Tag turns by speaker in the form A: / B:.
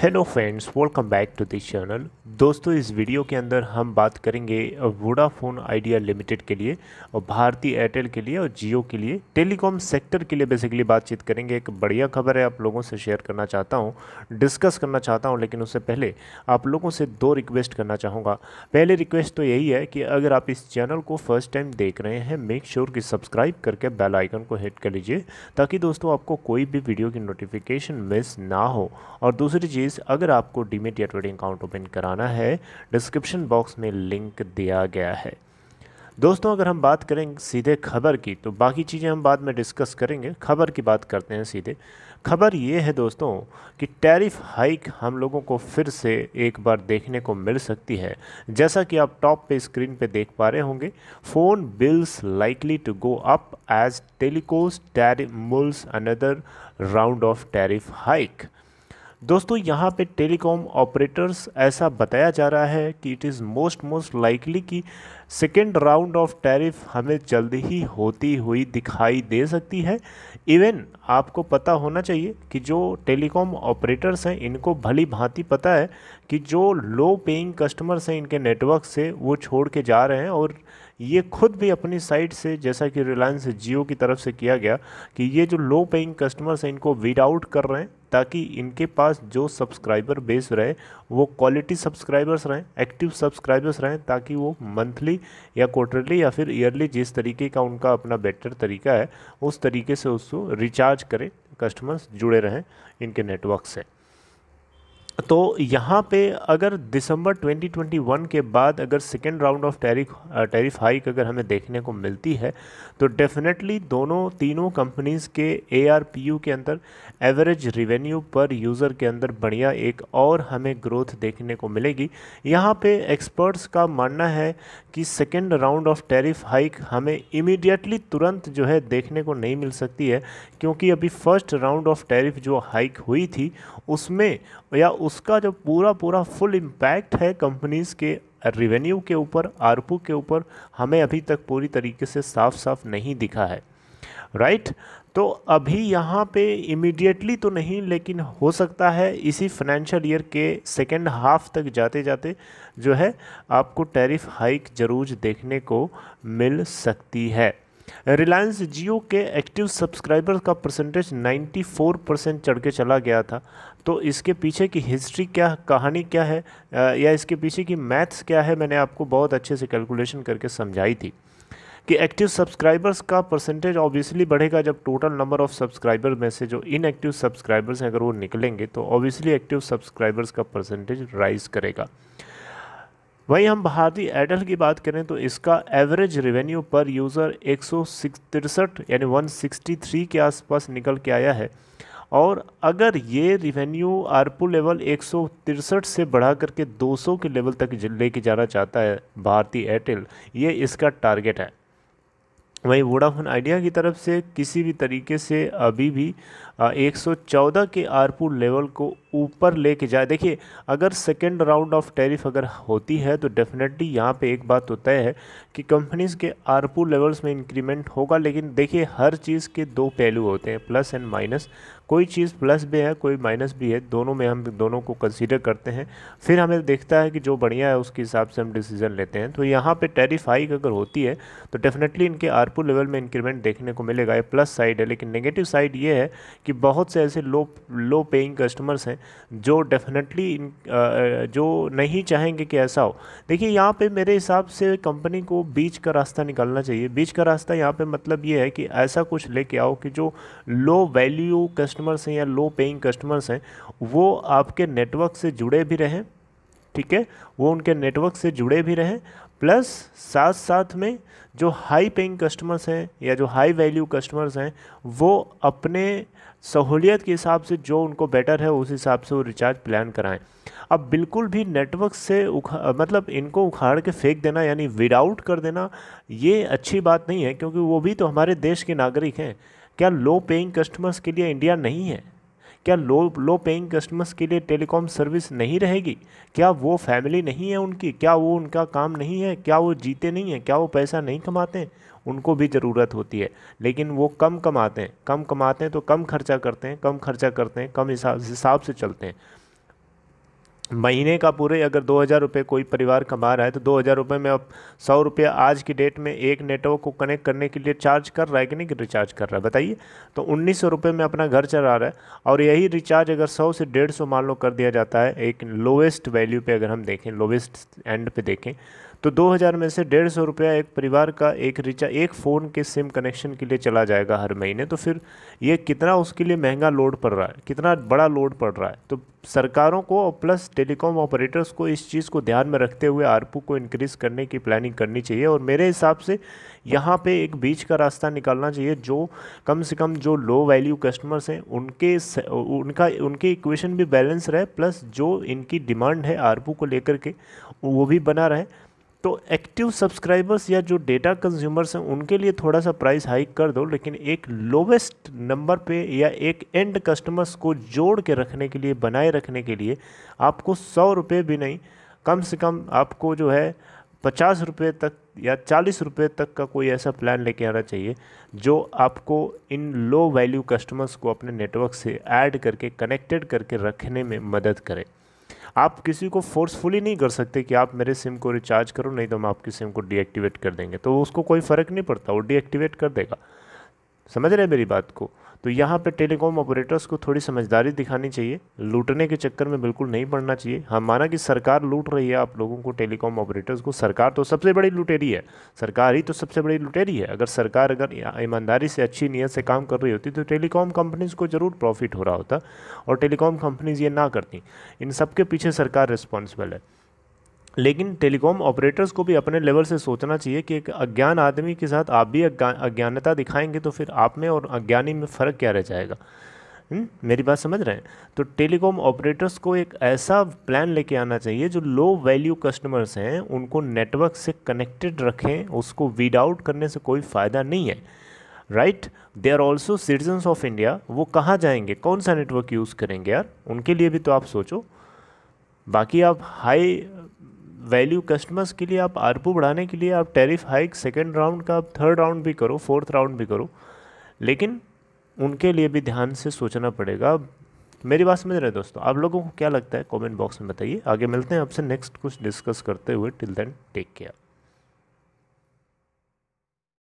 A: Hello friends welcome back to this channel दोस्तों इस video के अंदर हम बात करेंगे वोडाफोन आइडिया लिमिटेड के लिए और भारतीय एयरटेल के लिए और जियो के लिए टेलीकॉम सेक्टर के लिए बेसिकली बातचीत करेंगे एक बढ़िया खबर है आप लोगों से शेयर करना चाहता हूं डिस्कस करना चाहता हूं लेकिन उससे पहले आप लोगों से दो रिक्वेस्ट करना चाहूँगा पहले रिक्वेस्ट तो यही है कि अगर आप इस चैनल को फर्स्ट टाइम देख रहे हैं मेक श्योर sure कि सब्सक्राइब करके बेल आइकन को हिट कर लीजिए ताकि दोस्तों आपको कोई भी वीडियो की नोटिफिकेशन मिस ना हो और दूसरी चीज़ चीज़ अगर आपको डीमेट या ट्रेडिंग अकाउंट ओपन कराना है डिस्क्रिप्शन बॉक्स में लिंक दिया गया है दोस्तों अगर हम बात करें सीधे खबर की तो बाकी चीज़ें हम बाद में डिस्कस करेंगे खबर की बात करते हैं सीधे खबर ये है दोस्तों कि टैरिफ हाइक हम लोगों को फिर से एक बार देखने को मिल सकती है जैसा कि आप टॉप पे स्क्रीन पे देख पा रहे होंगे phone bills likely to go up as telcos tariff mulls another round of tariff hike दोस्तों यहाँ पे टेलीकॉम ऑपरेटर्स ऐसा बताया जा रहा है कि it is most most likely कि सेकेंड राउंड ऑफ टैरिफ हमें जल्द ही होती हुई दिखाई दे सकती है इवन आपको पता होना चाहिए कि जो टेलीकॉम ऑपरेटर्स हैं इनको भली भांति पता है कि जो लो पेइंग कस्टमर्स हैं इनके नेटवर्क से वो छोड़ के जा रहे हैं और ये खुद भी अपनी साइट से जैसा कि रिलायंस जियो की तरफ से किया गया कि ये जो लो पेइंग कस्टमर्स हैं इनको वीड आउट कर रहे हैं ताकि इनके पास जो सब्सक्राइबर बेस रहे वो क्वालिटी सब्सक्राइबर्स रहें एक्टिव सब्सक्राइबर्स रहें ताकि वो मंथली या क्वार्टरली या फिर ईयरली जिस तरीके का उनका अपना बेटर तरीका है उस तरीके से उसको रिचार्ज करें कस्टमर्स जुड़े रहें इनके नेटवर्क से तो यहाँ पे अगर दिसंबर 2021 के बाद अगर second round of tariff tariff hike अगर हमें देखने को मिलती है तो डेफिनेटली दोनों तीनों कंपनीज़ के ए के अंदर एवरेज रिवेन्यू पर यूज़र के अंदर बढ़िया एक और हमें ग्रोथ देखने को मिलेगी यहाँ पे एक्सपर्ट्स का मानना है कि second round of tariff hike हमें इमिडिएटली तुरंत जो है देखने को नहीं मिल सकती है क्योंकि अभी फर्स्ट राउंड ऑफ टैरिफ जो हाइक हुई थी उसमें भैया उसका जो पूरा पूरा फुल इम्पैक्ट है कंपनीज़ के रिवेन्यू के ऊपर आरपू के ऊपर हमें अभी तक पूरी तरीके से साफ साफ नहीं दिखा है राइट right? तो अभी यहाँ पे इमीडिएटली तो नहीं लेकिन हो सकता है इसी फाइनेंशियल ईयर के सेकेंड हाफ तक जाते जाते जो है आपको टैरिफ हाइक जरूर देखने को मिल सकती है रिलायंस जियो के एक्टिव सब्सक्राइबर का परसेंटेज 94 परसेंट चढ़ के चला गया था तो इसके पीछे की हिस्ट्री क्या कहानी क्या है या इसके पीछे की मैथ्स क्या है मैंने आपको बहुत अच्छे से कैलकुलेशन करके समझाई थी कि एक्टिव सब्सक्राइबर्स का परसेंटेज ऑब्वियसली बढ़ेगा जब टोटल नंबर ऑफ़ सब्सक्राइबर में से जो इनएक्टिव सब्सक्राइबर्स हैं अगर वो निकलेंगे तो ऑब्वियसली एक्टिव सब्सक्राइबर्स का परसेंटेज राइज करेगा वहीं हम भारतीय एयरटेल की बात करें तो इसका एवरेज रेवेन्यू पर यूज़र एक यानी वन के आसपास निकल के आया है और अगर ये रिवेन्यू आरपू लेवल एक से बढ़ा करके 200 के लेवल तक लेके जाना चाहता है भारतीय एयरटेल ये इसका टारगेट है वहीं वोडाफोन आइडिया की तरफ से किसी भी तरीके से अभी भी 114 के आरपुर लेवल को ऊपर लेके जाए देखिए अगर सेकेंड राउंड ऑफ टैरिफ अगर होती है तो डेफिनेटली यहाँ पे एक बात होता तो तय है कि कंपनीज़ के आरपुर लेवल्स में इंक्रीमेंट होगा लेकिन देखिए हर चीज़ के दो पहलू होते हैं प्लस एंड माइनस कोई चीज़ प्लस भी है कोई माइनस भी है दोनों में हम दोनों को कंसिडर करते हैं फिर हमें देखता है कि जो बढ़िया है उसके हिसाब से हम डिसीज़न लेते हैं तो यहाँ पर टेरिफ हाइक अगर होती है तो डेफिनेटली इनके आरपुर लेवल में इंक्रीमेंट देखने को मिलेगा ये प्लस साइड है लेकिन नेगेटिव साइड ये है कि कि बहुत से ऐसे लो लो पेइंग कस्टमर्स हैं जो डेफिनेटली जो नहीं चाहेंगे कि ऐसा हो देखिए यहाँ पे मेरे हिसाब से कंपनी को बीच का रास्ता निकालना चाहिए बीच का रास्ता यहाँ पे मतलब ये है कि ऐसा कुछ लेके आओ कि जो लो वैल्यू कस्टमर्स हैं या लो पेइंग कस्टमर्स हैं वो आपके नेटवर्क से जुड़े भी रहें ठीक है वो उनके नेटवर्क से जुड़े भी रहें प्लस साथ साथ में जो हाई पेइंग कस्टमर्स हैं या जो हाई वैल्यू कस्टमर्स हैं वो अपने सहूलियत के हिसाब से जो उनको बेटर है उस हिसाब से वो रिचार्ज प्लान कराएं अब बिल्कुल भी नेटवर्क से उखा मतलब इनको उखाड़ के फेंक देना यानी विदाउट कर देना ये अच्छी बात नहीं है क्योंकि वो भी तो हमारे देश के नागरिक हैं क्या लो पेइंग कस्टमर्स के लिए इंडिया नहीं है क्या लो लो पेइंग कस्टमर्स के लिए टेलीकॉम सर्विस नहीं रहेगी क्या वो फैमिली नहीं है उनकी क्या वो उनका काम नहीं है क्या वो जीते नहीं हैं क्या वो पैसा नहीं कमाते हैं उनको भी ज़रूरत होती है लेकिन वो कम कमाते हैं कम कमाते हैं तो कम खर्चा करते हैं कम खर्चा करते हैं कम हिसाब हिसाब से चलते हैं महीने का पूरे अगर दो हज़ार रुपये कोई परिवार कमा रहा है तो दो हज़ार रुपये में अब सौ रुपये आज की डेट में एक नेटवर्क को कनेक्ट करने के लिए चार्ज कर रहा है कि नहीं कि रिचार्ज कर रहा है बताइए तो उन्नीस सौ रुपये में अपना घर चला रहा है और यही रिचार्ज अगर सौ से डेढ़ सौ मान लो कर दिया जाता है एक लोवेस्ट वैल्यू पर अगर हम देखें लोवेस्ट एंड पे देखें तो 2000 में से डेढ़ सौ रुपया एक परिवार का एक रिचार्ज एक फ़ोन के सिम कनेक्शन के लिए चला जाएगा हर महीने तो फिर ये कितना उसके लिए महंगा लोड पड़ रहा है कितना बड़ा लोड पड़ रहा है तो सरकारों को और प्लस टेलीकॉम ऑपरेटर्स को इस चीज़ को ध्यान में रखते हुए आरपू को इंक्रीज़ करने की प्लानिंग करनी चाहिए और मेरे हिसाब से यहाँ पे एक बीच का रास्ता निकालना चाहिए जो कम से कम जो लो वैल्यू कस्टमर्स हैं उनके उनका उनके इक्वेशन भी बैलेंस रहे प्लस जो इनकी डिमांड है आरपू को लेकर के वो भी बना रहे तो एक्टिव सब्सक्राइबर्स या जो डेटा कंज्यूमर्स हैं उनके लिए थोड़ा सा प्राइस हाइक कर दो लेकिन एक लोवेस्ट नंबर पे या एक एंड कस्टमर्स को जोड़ के रखने के लिए बनाए रखने के लिए आपको सौ रुपये भी नहीं कम से कम आपको जो है पचास रुपये तक या चालीस रुपये तक का कोई ऐसा प्लान लेके आना चाहिए जो आपको इन लो वैल्यू कस्टमर्स को अपने नेटवर्क से ऐड करके कनेक्टेड करके रखने में मदद करे आप किसी को फोर्सफुली नहीं कर सकते कि आप मेरे सिम को रिचार्ज करो नहीं तो हम आपकी सिम को डीएक्टिवेट कर देंगे तो उसको कोई फ़र्क नहीं पड़ता वो डीएक्टिवेट कर देगा समझ रहे मेरी बात को तो यहाँ पे टेलीकॉम ऑपरेटर्स को थोड़ी समझदारी दिखानी चाहिए लूटने के चक्कर में बिल्कुल नहीं पड़ना चाहिए हम माना कि सरकार लूट रही है आप लोगों को टेलीकॉम ऑपरेटर्स को सरकार तो सबसे बड़ी लुटेरी है सरकार ही तो सबसे बड़ी लुटेरी है अगर सरकार अगर ईमानदारी से अच्छी नीयत से काम कर रही होती तो टेलीकॉम कंपनीज़ को ज़रूर प्रॉफिट हो रहा होता और टेलीकॉम कंपनीज़ ये ना करती इन सब के पीछे सरकार रिस्पॉन्सिबल है लेकिन टेलीकॉम ऑपरेटर्स को भी अपने लेवल से सोचना चाहिए कि एक अज्ञान आदमी के साथ आप भी अज्ञानता दिखाएंगे तो फिर आप में और अज्ञानी में फ़र्क क्या रह जाएगा हुँ? मेरी बात समझ रहे हैं तो टेलीकॉम ऑपरेटर्स को एक ऐसा प्लान लेके आना चाहिए जो लो वैल्यू कस्टमर्स हैं उनको नेटवर्क से कनेक्टेड रखें उसको वीड आउट करने से कोई फ़ायदा नहीं है right they are also citizens of India वो कहाँ जाएंगे कौन सा नेटवर्क यूज़ करेंगे यार उनके लिए भी तो आप सोचो बाकी आप हाई वैल्यू कस्टमर्स के लिए आप आरपू बढ़ाने के लिए आप टैरिफ हाइक सेकेंड राउंड का आप थर्ड राउंड भी करो फोर्थ राउंड भी करो लेकिन उनके लिए भी ध्यान से सोचना पड़ेगा मेरी बात समझ रहे दोस्तों आप लोगों को क्या लगता है कमेंट बॉक्स में बताइए आगे मिलते हैं आपसे नेक्स्ट कुछ डिस्कस करते हुए टिल देन टेक केयर